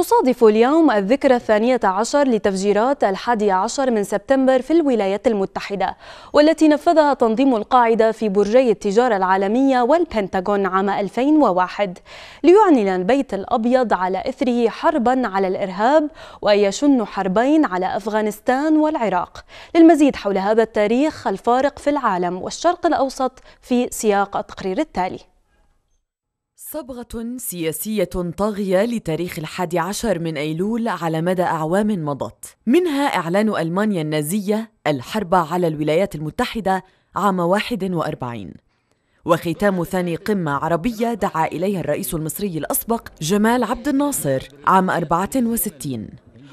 تصادف اليوم الذكرى الثانية عشر لتفجيرات الحادي عشر من سبتمبر في الولايات المتحدة والتي نفذها تنظيم القاعدة في برجي التجارة العالمية والبنتاغون عام 2001 ليعلن البيت الأبيض على إثره حربا على الإرهاب ويشن حربين على أفغانستان والعراق للمزيد حول هذا التاريخ الفارق في العالم والشرق الأوسط في سياق التقرير التالي صبغة سياسية طاغية لتاريخ الحادي عشر من أيلول على مدى أعوام مضت منها إعلان ألمانيا النازية الحرب على الولايات المتحدة عام 41 وختام ثاني قمة عربية دعا إليها الرئيس المصري الأسبق جمال عبد الناصر عام 64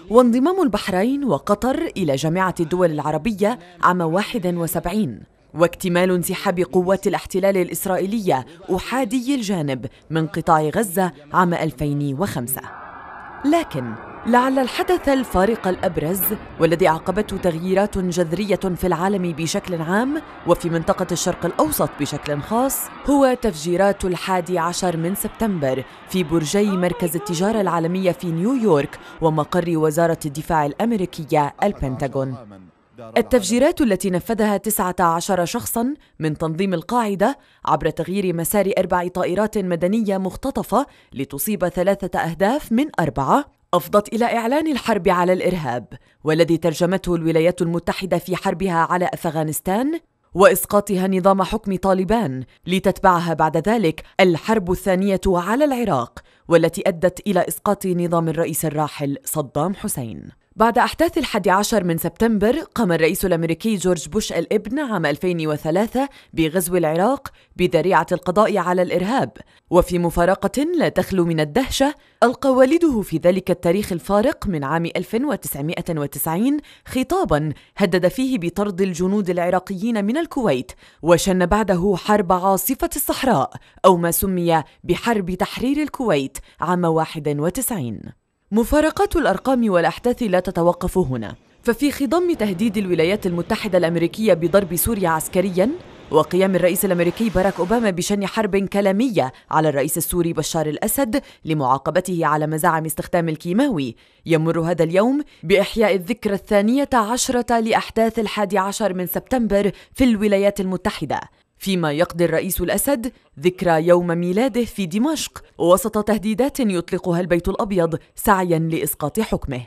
وانضمام البحرين وقطر إلى جامعة الدول العربية عام 71 واكتمال انسحاب قوات الاحتلال الإسرائيلية أحادي الجانب من قطاع غزة عام 2005 لكن لعل الحدث الفارق الابرز والذي عقبته تغييرات جذريه في العالم بشكل عام وفي منطقه الشرق الاوسط بشكل خاص هو تفجيرات الحادي عشر من سبتمبر في برجي مركز التجاره العالميه في نيويورك ومقر وزاره الدفاع الامريكيه البنتاغون التفجيرات التي نفذها 19 شخصا من تنظيم القاعدة عبر تغيير مسار أربع طائرات مدنية مختطفة لتصيب ثلاثة أهداف من أربعة أفضت إلى إعلان الحرب على الإرهاب والذي ترجمته الولايات المتحدة في حربها على أفغانستان وإسقاطها نظام حكم طالبان لتتبعها بعد ذلك الحرب الثانية على العراق والتي أدت إلى إسقاط نظام الرئيس الراحل صدام حسين بعد أحداث الحادي عشر من سبتمبر قام الرئيس الأمريكي جورج بوش الابن عام 2003 بغزو العراق بذريعة القضاء على الإرهاب وفي مفارقة لا تخلو من الدهشة ألقى والده في ذلك التاريخ الفارق من عام 1990 خطابا هدد فيه بطرد الجنود العراقيين من الكويت وشن بعده حرب عاصفة الصحراء أو ما سمي بحرب تحرير الكويت عام 91 مفارقات الأرقام والأحداث لا تتوقف هنا ففي خضم تهديد الولايات المتحدة الأمريكية بضرب سوريا عسكرياً وقيام الرئيس الامريكي باراك اوباما بشن حرب كلاميه على الرئيس السوري بشار الاسد لمعاقبته على مزاعم استخدام الكيماوي يمر هذا اليوم باحياء الذكرى الثانيه عشره لاحداث الحادي عشر من سبتمبر في الولايات المتحده فيما يقضي الرئيس الأسد ذكرى يوم ميلاده في دمشق وسط تهديدات يطلقها البيت الأبيض سعياً لإسقاط حكمه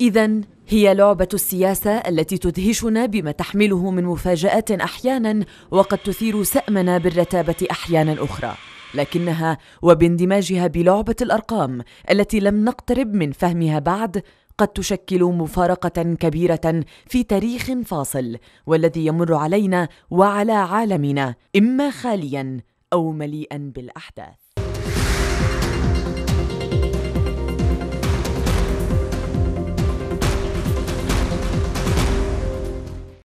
إذا هي لعبة السياسة التي تدهشنا بما تحمله من مفاجآت أحياناً وقد تثير سأمنا بالرتابة أحياناً أخرى لكنها وباندماجها بلعبه الارقام التي لم نقترب من فهمها بعد قد تشكل مفارقه كبيره في تاريخ فاصل والذي يمر علينا وعلى عالمنا اما خاليا او مليئا بالاحداث